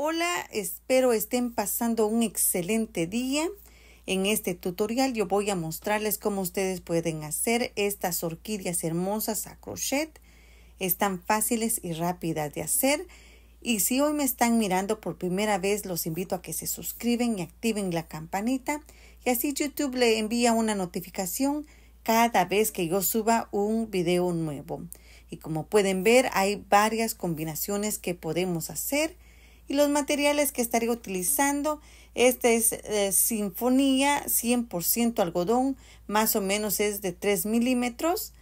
Hola, espero estén pasando un excelente día. En este tutorial yo voy a mostrarles cómo ustedes pueden hacer estas orquídeas hermosas a crochet. Están fáciles y rápidas de hacer. Y si hoy me están mirando por primera vez, los invito a que se suscriben y activen la campanita. Y así YouTube le envía una notificación cada vez que yo suba un video nuevo. Y como pueden ver, hay varias combinaciones que podemos hacer y los materiales que estaré utilizando. este es eh, Sinfonía 100% algodón, más o menos es de 3 milímetros.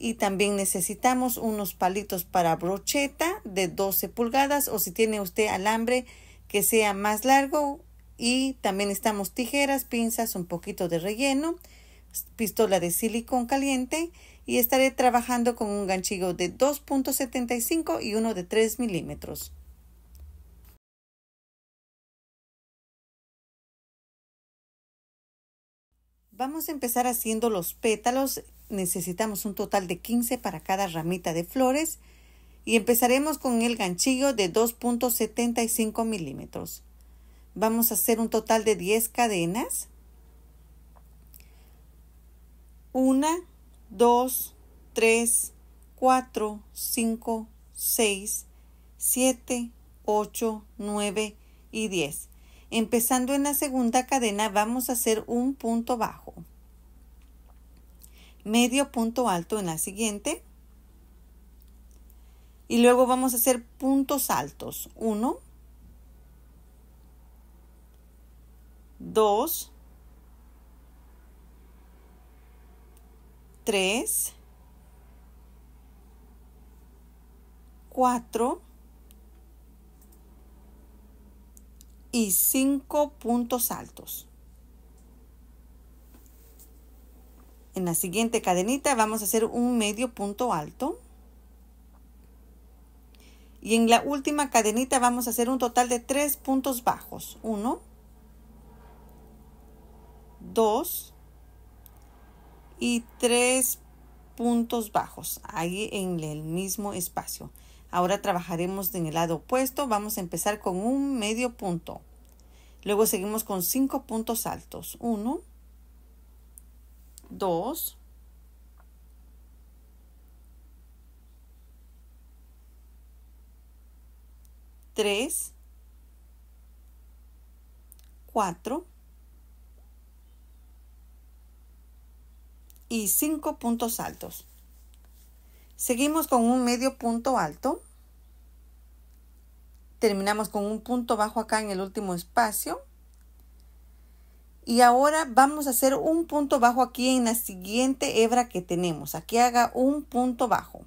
Y también necesitamos unos palitos para brocheta de 12 pulgadas o si tiene usted alambre que sea más largo. Y también estamos tijeras, pinzas, un poquito de relleno, pistola de silicón caliente y estaré trabajando con un ganchillo de 2.75 y uno de 3 milímetros. Vamos a empezar haciendo los pétalos. Necesitamos un total de 15 para cada ramita de flores y empezaremos con el ganchillo de 2.75 milímetros. Vamos a hacer un total de 10 cadenas. 1, 2, 3, 4, 5, 6, 7, 8, 9 y 10. Empezando en la segunda cadena vamos a hacer un punto bajo, medio punto alto en la siguiente y luego vamos a hacer puntos altos. 1, 2, 3, 4, y cinco puntos altos. En la siguiente cadenita vamos a hacer un medio punto alto. Y en la última cadenita vamos a hacer un total de tres puntos bajos. uno 2 y tres puntos bajos. Ahí en el mismo espacio. Ahora trabajaremos en el lado opuesto. Vamos a empezar con un medio punto. Luego seguimos con cinco puntos altos. Uno, dos, tres, cuatro y cinco puntos altos. Seguimos con un medio punto alto. Terminamos con un punto bajo acá en el último espacio. Y ahora vamos a hacer un punto bajo aquí en la siguiente hebra que tenemos. Aquí haga un punto bajo.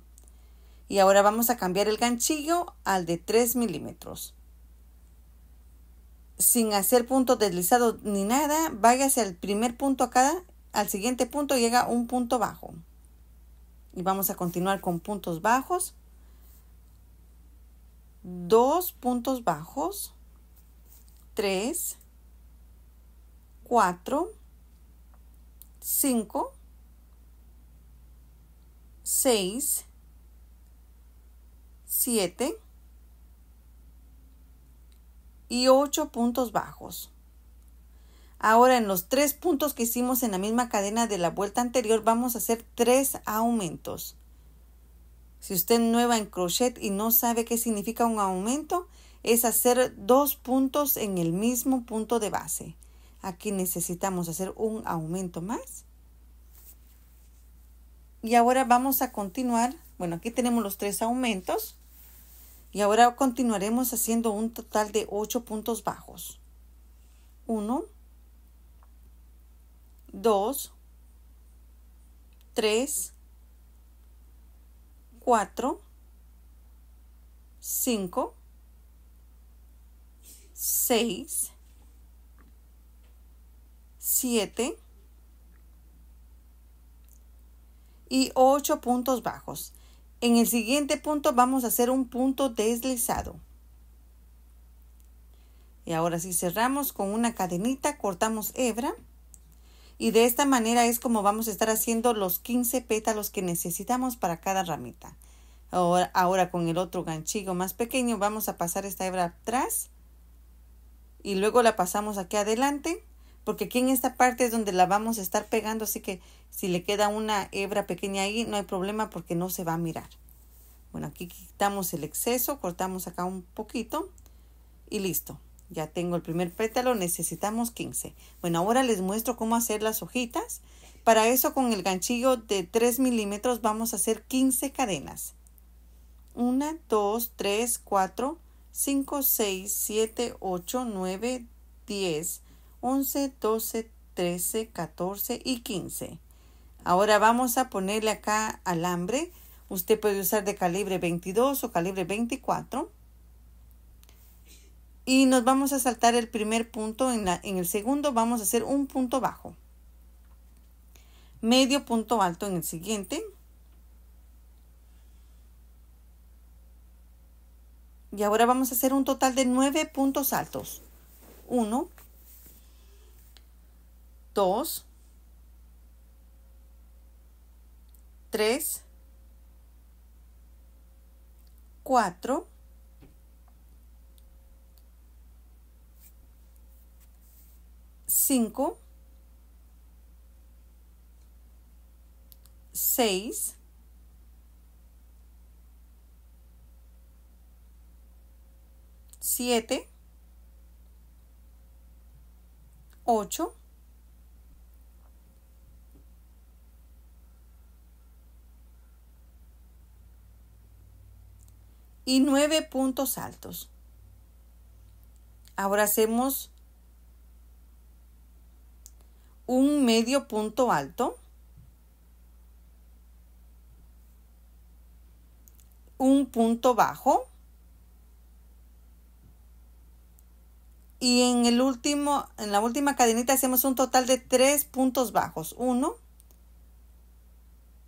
Y ahora vamos a cambiar el ganchillo al de 3 milímetros. Sin hacer punto deslizado ni nada, váyase al primer punto acá, al siguiente punto llega un punto bajo y vamos a continuar con puntos bajos. Dos puntos bajos. Tres. Cuatro. Cinco. Seis. Siete. Y ocho puntos bajos. Ahora en los tres puntos que hicimos en la misma cadena de la vuelta anterior vamos a hacer tres aumentos. Si usted es nueva en crochet y no sabe qué significa un aumento, es hacer dos puntos en el mismo punto de base. Aquí necesitamos hacer un aumento más. Y ahora vamos a continuar. Bueno, aquí tenemos los tres aumentos. Y ahora continuaremos haciendo un total de ocho puntos bajos. Uno. 2, 3, 4, 5, 6, 7 y 8 puntos bajos. En el siguiente punto vamos a hacer un punto deslizado. Y ahora si cerramos con una cadenita, cortamos hebra. Y de esta manera es como vamos a estar haciendo los 15 pétalos que necesitamos para cada ramita. Ahora, con el otro ganchillo más pequeño vamos a pasar esta hebra atrás y luego la pasamos aquí adelante porque aquí en esta parte es donde la vamos a estar pegando así que si le queda una hebra pequeña ahí no hay problema porque no se va a mirar. Bueno, aquí quitamos el exceso, cortamos acá un poquito y listo. Ya tengo el primer pétalo, necesitamos 15. Bueno, ahora les muestro cómo hacer las hojitas. Para eso con el ganchillo de 3 milímetros vamos a hacer 15 cadenas. 1, 2, 3, 4, 5, 6, 7, 8, 9, 10, 11, 12, 13, 14 y 15. Ahora vamos a ponerle acá alambre. Usted puede usar de calibre 22 o calibre 24 y nos vamos a saltar el primer punto, en, la, en el segundo vamos a hacer un punto bajo, medio punto alto en el siguiente, y ahora vamos a hacer un total de nueve puntos altos, uno dos tres cuatro 5, 6, 7, 8, 9 puntos altos. Ahora hacemos un medio punto alto, un punto bajo y en el último en la última cadenita hacemos un total de tres puntos bajos Uno.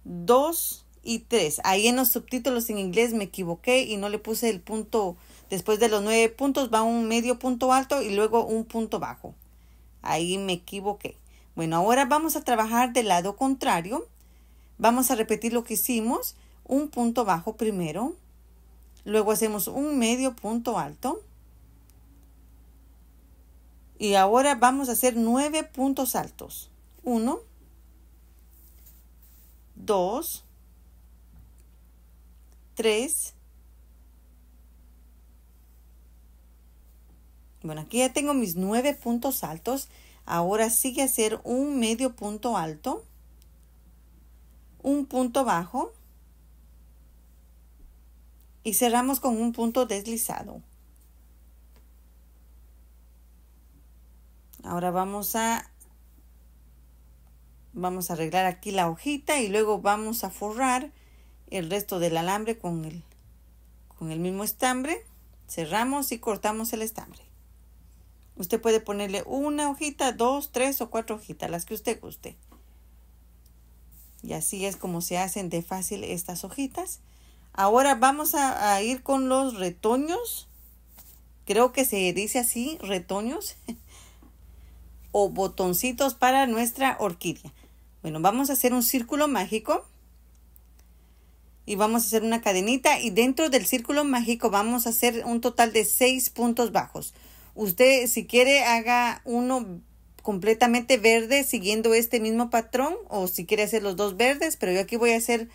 Dos. y tres. ahí en los subtítulos en inglés me equivoqué y no le puse el punto después de los nueve puntos va un medio punto alto y luego un punto bajo ahí me equivoqué bueno, ahora vamos a trabajar del lado contrario. Vamos a repetir lo que hicimos. Un punto bajo primero. Luego hacemos un medio punto alto. Y ahora vamos a hacer nueve puntos altos. Uno. Dos. Tres. Bueno, aquí ya tengo mis nueve puntos altos. Ahora sigue hacer un medio punto alto, un punto bajo y cerramos con un punto deslizado. Ahora vamos a vamos a arreglar aquí la hojita y luego vamos a forrar el resto del alambre con el, con el mismo estambre. Cerramos y cortamos el estambre. Usted puede ponerle una hojita, dos, tres o cuatro hojitas, las que usted guste. Y así es como se hacen de fácil estas hojitas. Ahora vamos a, ir con los retoños. Creo que se dice así, retoños o botoncitos para nuestra orquídea. Bueno, vamos a hacer un círculo mágico y vamos a hacer una cadenita y dentro del círculo mágico vamos a hacer un total de seis puntos bajos. Usted, si quiere, haga uno completamente verde siguiendo este mismo patrón o si quiere hacer los dos verdes, pero yo aquí voy a hacer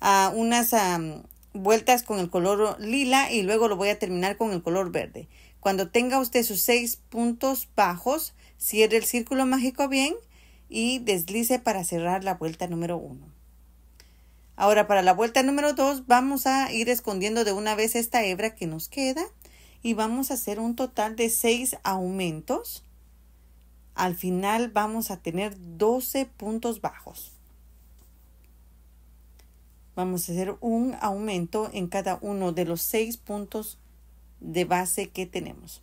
ah, unas vueltas con el color lila y luego lo voy a terminar con el color verde. Cuando tenga usted sus seis puntos bajos, cierre el círculo mágico bien y deslice para cerrar la vuelta número uno. Ahora para la vuelta número dos vamos a ir escondiendo de una vez esta hebra que nos queda y vamos a hacer un total de 6 aumentos. Al final vamos a tener 12 puntos bajos. Vamos a hacer un aumento en cada uno de los 6 puntos de base que tenemos.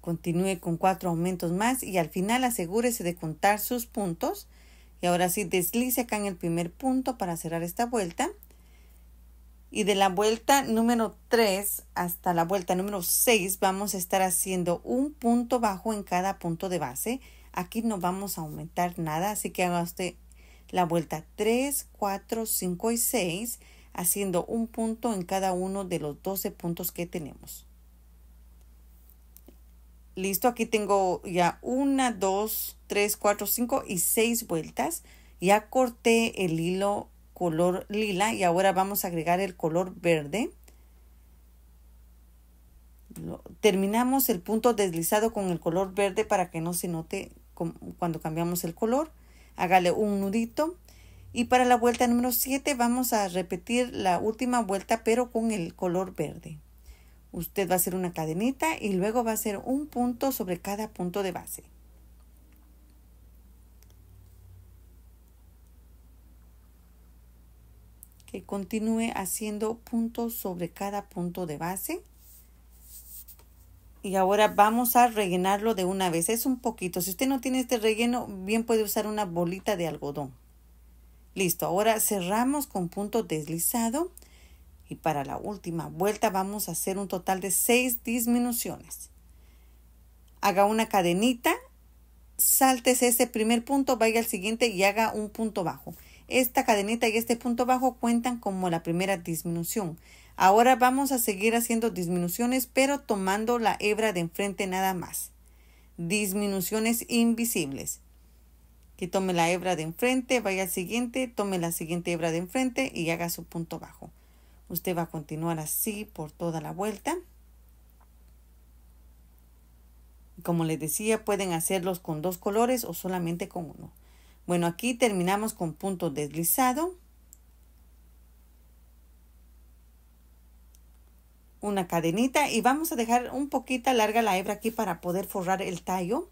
Continúe con 4 aumentos más y al final asegúrese de contar sus puntos. Y ahora sí, deslice acá en el primer punto para cerrar esta vuelta y de la vuelta número 3 hasta la vuelta número 6 vamos a estar haciendo un punto bajo en cada punto de base. Aquí no vamos a aumentar nada, así que haga usted la vuelta 3, 4, 5 y 6 haciendo un punto en cada uno de los 12 puntos que tenemos. Listo, aquí tengo ya 1, 2, 3, 4, 5 y 6 vueltas. Ya corté el hilo color lila y ahora vamos a agregar el color verde. Terminamos el punto deslizado con el color verde para que no se note cuando cambiamos el color. Hágale un nudito. Y para la vuelta número 7 vamos a repetir la última vuelta pero con el color verde. Usted va a hacer una cadenita y luego va a hacer un punto sobre cada punto de base. que continúe haciendo puntos sobre cada punto de base. Y ahora vamos a rellenarlo de una vez. Es un poquito. Si usted no tiene este relleno, bien puede usar una bolita de algodón. Listo. Ahora cerramos con punto deslizado. Y para la última vuelta vamos a hacer un total de seis disminuciones. Haga una cadenita. Saltes ese primer punto, vaya al siguiente y haga un punto bajo. Esta cadenita y este punto bajo cuentan como la primera disminución. Ahora vamos a seguir haciendo disminuciones pero tomando la hebra de enfrente nada más. Disminuciones invisibles. Que tome la hebra de enfrente, vaya al siguiente, tome la siguiente hebra de enfrente y haga su punto bajo. Usted va a continuar así por toda la vuelta. Como les decía, pueden hacerlos con dos colores o solamente con uno. Bueno, aquí terminamos con punto deslizado. Una cadenita y vamos a dejar un poquito larga la hebra aquí para poder forrar el tallo.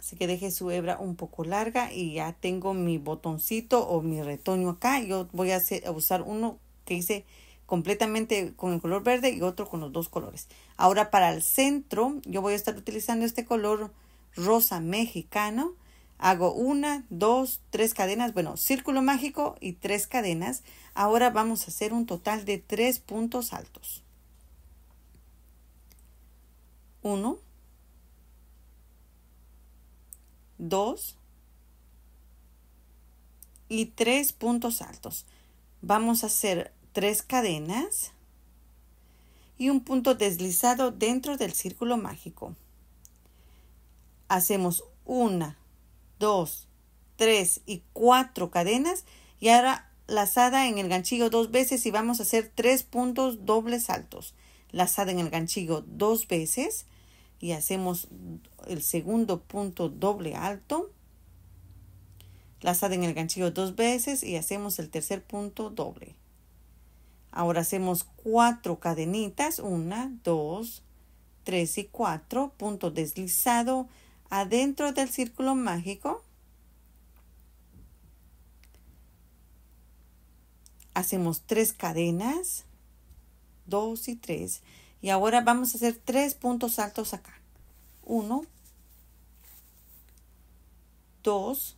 Así que deje su hebra un poco larga y ya tengo mi botoncito o mi retoño acá. Yo voy a, a usar uno que hice completamente con el color verde y otro con los dos colores. Ahora para el centro yo voy a estar utilizando este color rosa mexicano, hago una, dos, tres cadenas, bueno, círculo mágico y tres cadenas. Ahora vamos a hacer un total de tres puntos altos. 1, 2 y tres puntos altos. Vamos a hacer tres cadenas y un punto deslizado dentro del círculo mágico hacemos una, dos, tres y cuatro cadenas y ahora lazada en el ganchillo dos veces y vamos a hacer tres puntos dobles altos Lazada en el ganchillo dos veces y hacemos el segundo punto doble alto. Lazada en el ganchillo dos veces y hacemos el tercer punto doble. Ahora hacemos cuatro cadenitas, una, dos, tres y cuatro, punto deslizado, adentro del círculo mágico hacemos tres cadenas, dos y tres. Y ahora vamos a hacer tres puntos altos acá. Uno, dos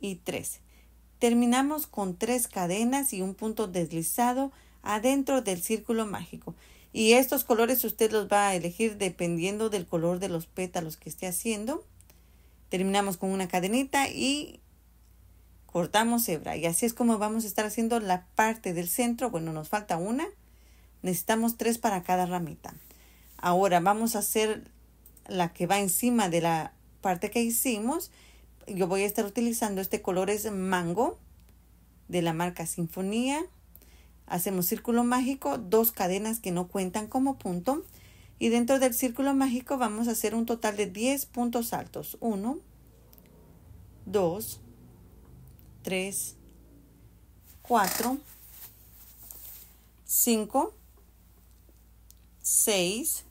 y tres. Terminamos con tres cadenas y un punto deslizado adentro del círculo mágico. Y estos colores usted los va a elegir dependiendo del color de los pétalos que esté haciendo. Terminamos con una cadenita y cortamos hebra. Y así es como vamos a estar haciendo la parte del centro. Bueno, nos falta una. Necesitamos tres para cada ramita. Ahora vamos a hacer la que va encima de la parte que hicimos. Yo voy a estar utilizando este color es mango de la marca Sinfonía. Hacemos círculo mágico, dos cadenas que no cuentan como punto. Y dentro del círculo mágico vamos a hacer un total de 10 puntos altos. 1, 2, 3, 4, 5, 6,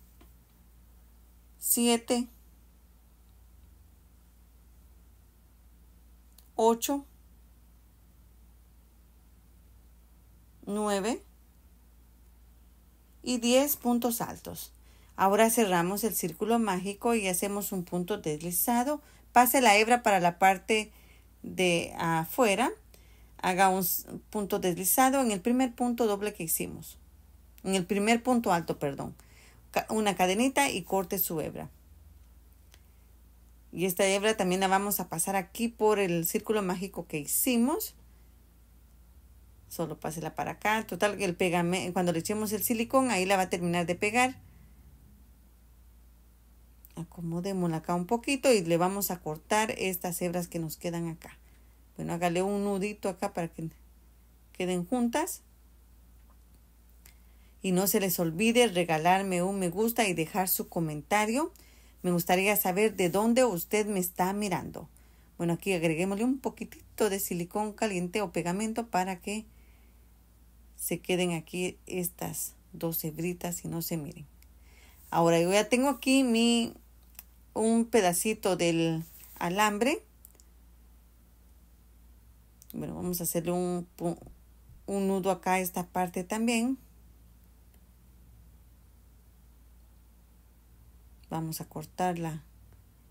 7, 8, 9 y 10 puntos altos. Ahora cerramos el círculo mágico y hacemos un punto deslizado. Pase la hebra para la parte de afuera. Haga un punto deslizado en el primer punto doble que hicimos. En el primer punto alto, perdón. Una cadenita y corte su hebra. Y esta hebra también la vamos a pasar aquí por el círculo mágico que hicimos. Solo pásela para acá. Total, el pegamento, cuando le echemos el silicón, ahí la va a terminar de pegar. Acomodémosla acá un poquito y le vamos a cortar estas hebras que nos quedan acá. Bueno, hágale un nudito acá para que queden juntas. Y no se les olvide regalarme un me gusta y dejar su comentario. Me gustaría saber de dónde usted me está mirando. Bueno, aquí agreguémosle un poquitito de silicón caliente o pegamento para que se queden aquí estas dos hebritas y no se miren. Ahora yo ya tengo aquí mi un pedacito del alambre. Bueno, vamos a hacerle un, un nudo acá a esta parte también. Vamos a cortarla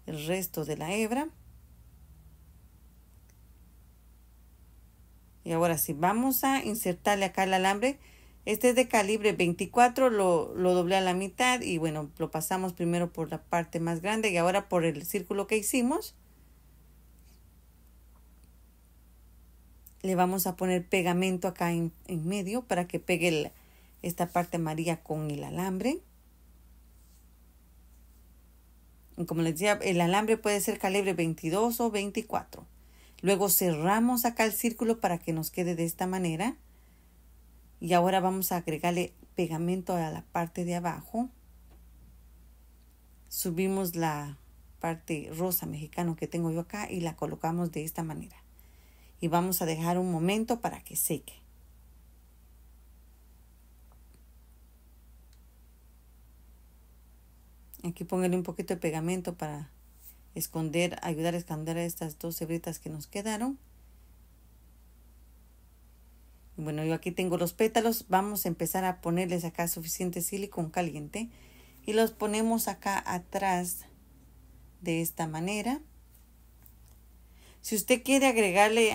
el resto de la hebra. Y ahora sí, vamos a insertarle acá el alambre, este es de calibre 24, lo, doblé a la mitad y bueno, lo pasamos primero por la parte más grande y ahora por el círculo que hicimos. Le vamos a poner pegamento acá en, en medio para que pegue esta parte amarilla con el alambre. como les decía, el alambre puede ser calibre 22 o 24. Luego cerramos acá el círculo para que nos quede de esta manera. Y ahora vamos a agregarle pegamento a la parte de abajo. Subimos la parte rosa mexicano que tengo yo acá y la colocamos de esta manera. Y vamos a dejar un momento para que seque. Aquí póngale un poquito de pegamento para esconder, ayudar a esconder a estas dos hebritas que nos quedaron. Bueno, yo aquí tengo los pétalos. Vamos a empezar a ponerles acá suficiente silicón caliente. Y los ponemos acá atrás de esta manera. Si usted quiere agregarle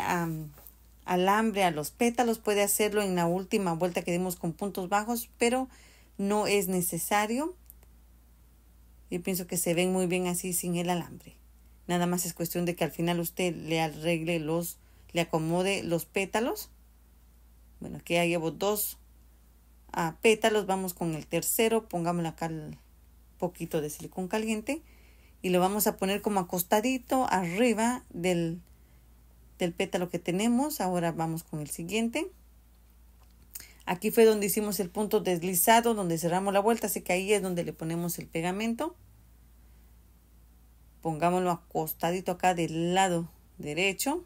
alambre a los pétalos, puede hacerlo en la última vuelta que dimos con puntos bajos, pero no es necesario. Yo pienso que se ven muy bien así sin el alambre. Nada más es cuestión de que al final usted le arregle los, le acomode los pétalos. Bueno, aquí ya llevo dos ah, pétalos. Vamos con el tercero. Pongámosle acá un poquito de silicón caliente. Y lo vamos a poner como acostadito arriba del, del pétalo que tenemos. Ahora vamos con el siguiente. Aquí fue donde hicimos el punto deslizado, donde cerramos la vuelta, así que ahí es donde le ponemos el pegamento pongámoslo acostadito acá del lado derecho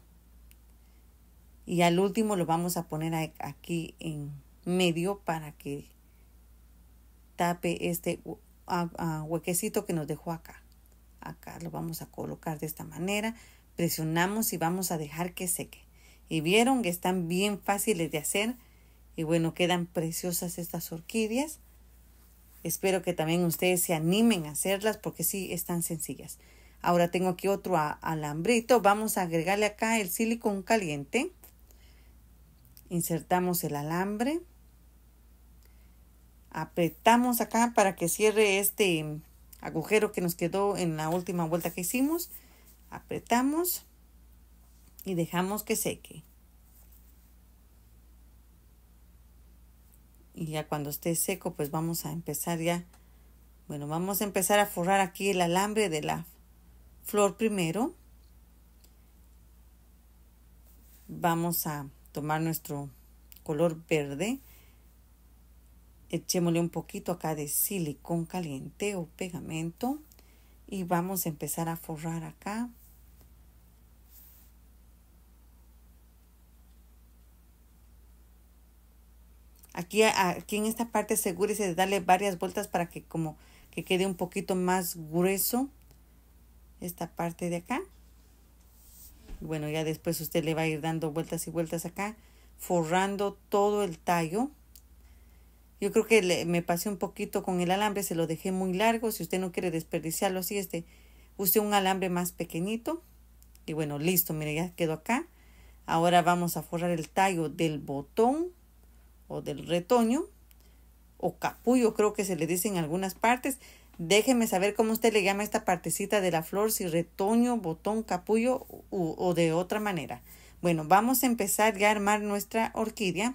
y al último lo vamos a poner aquí en medio para que tape este huequecito que nos dejó acá. Acá lo vamos a colocar de esta manera, presionamos y vamos a dejar que seque. Y vieron que están bien fáciles de hacer y bueno, quedan preciosas estas orquídeas. Espero que también ustedes se animen a hacerlas porque sí, están sencillas. Ahora tengo aquí otro alambrito. Vamos a agregarle acá el silicón caliente. Insertamos el alambre. Apretamos acá para que cierre este agujero que nos quedó en la última vuelta que hicimos. Apretamos y dejamos que seque. Y ya cuando esté seco, pues vamos a empezar ya. Bueno, vamos a empezar a forrar aquí el alambre de la flor primero. Vamos a tomar nuestro color verde. Echémosle un poquito acá de silicón caliente o pegamento. Y vamos a empezar a forrar acá. Aquí, aquí en esta parte asegúrese de darle varias vueltas para que como que quede un poquito más grueso esta parte de acá. Bueno, ya después usted le va a ir dando vueltas y vueltas acá, forrando todo el tallo. Yo creo que le, me pasé un poquito con el alambre, se lo dejé muy largo. Si usted no quiere desperdiciarlo así, este, use un alambre más pequeñito. Y bueno, listo, mire, ya quedó acá. Ahora vamos a forrar el tallo del botón o del retoño o capullo, creo que se le dice en algunas partes. Déjeme saber cómo usted le llama esta partecita de la flor, si retoño, botón, capullo o de otra manera. Bueno, vamos a empezar ya a armar nuestra orquídea.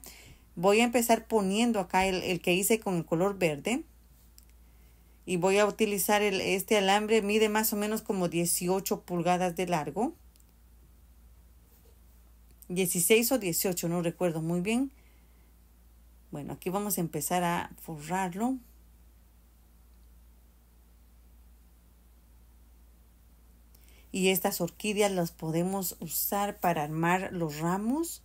Voy a empezar poniendo acá el, el que hice con el color verde. Y voy a utilizar el, este alambre, mide más o menos como 18 pulgadas de largo. 16 o 18, no recuerdo muy bien. Bueno, aquí vamos a empezar a forrarlo. y estas orquídeas las podemos usar para armar los ramos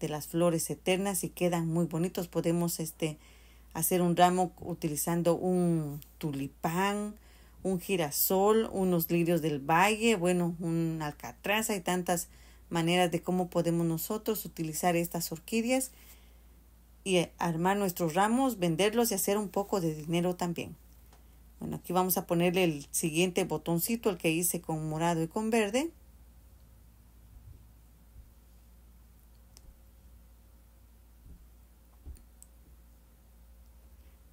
de las flores eternas y quedan muy bonitos. Podemos este, hacer un ramo utilizando un tulipán, un girasol, unos lirios del valle, bueno, un alcatraz, hay tantas maneras de cómo podemos nosotros utilizar estas orquídeas y armar nuestros ramos, venderlos y hacer un poco de dinero también. Bueno, aquí vamos a ponerle el siguiente botoncito, el que hice con morado y con verde.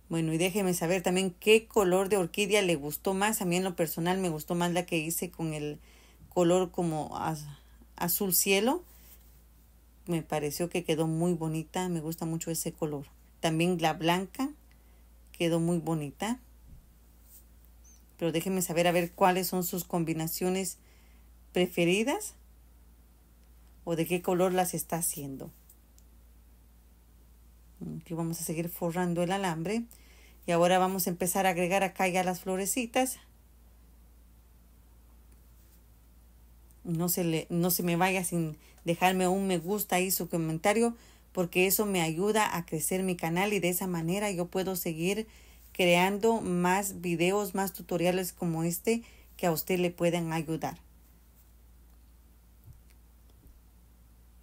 Bueno, y déjeme saber también qué color de orquídea le gustó más. A mí en lo personal me gustó más la que hice con el color como azul cielo. Me pareció que quedó muy bonita. Me gusta mucho ese color. También la blanca quedó muy bonita pero déjenme saber a ver cuáles son sus combinaciones preferidas o de qué color las está haciendo. Aquí mm, vamos a seguir forrando el alambre y ahora vamos a empezar a agregar acá ya las florecitas. No se, le, no se me vaya sin dejarme un me gusta y su comentario porque eso me ayuda a crecer mi canal y de esa manera yo puedo seguir creando más videos, más tutoriales como este que a usted le puedan ayudar.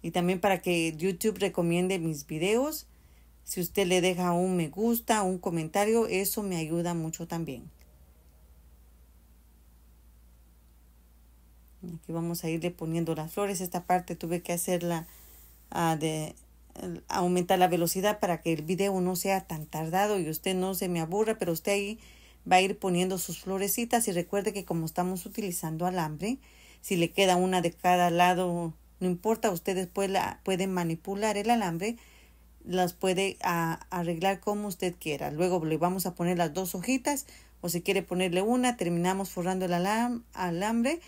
Y también para que YouTube recomiende mis videos. Si usted le deja un me gusta, un comentario, eso me ayuda mucho también. Aquí vamos a irle poniendo las flores. Esta parte tuve que hacerla ah, de aumenta la velocidad para que el video no sea tan tardado y usted no se me aburra, pero usted ahí va a ir poniendo sus florecitas y recuerde que como estamos utilizando alambre, si le queda una de cada lado, no importa, usted después la puede manipular el alambre, las puede arreglar como usted quiera. Luego le vamos a poner las dos hojitas o si quiere ponerle una, terminamos forrando el alambre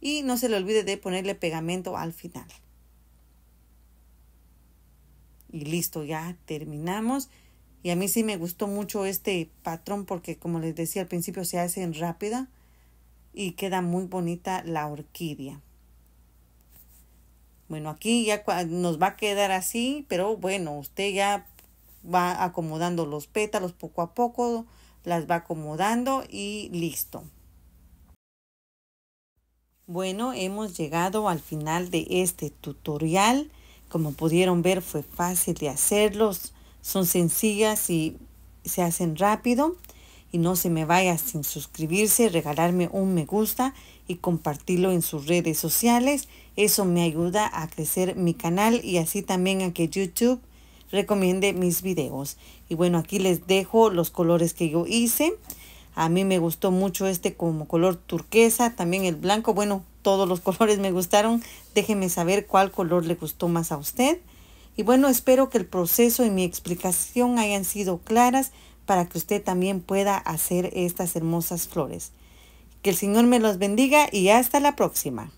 y no se le olvide de ponerle pegamento al final y listo, ya terminamos. Y a mí sí me gustó mucho este patrón porque como les decía al principio se hacen rápida y queda muy bonita la orquídea. Bueno, aquí ya nos va a quedar así, pero bueno, usted ya va acomodando los pétalos poco a poco, las va acomodando y listo. Bueno, hemos llegado al final de este tutorial. Como pudieron ver, fue fácil de hacerlos. Son sencillas y se hacen rápido. Y no se me vaya sin suscribirse, regalarme un me gusta y compartirlo en sus redes sociales. Eso me ayuda a crecer mi canal y así también a que YouTube recomiende mis videos. Y bueno, aquí les dejo los colores que yo hice. A mí me gustó mucho este como color turquesa, también el blanco. Bueno, todos los colores me gustaron. Déjeme saber cuál color le gustó más a usted. Y bueno, espero que el proceso y mi explicación hayan sido claras para que usted también pueda hacer estas hermosas flores. Que el Señor me los bendiga y hasta la próxima.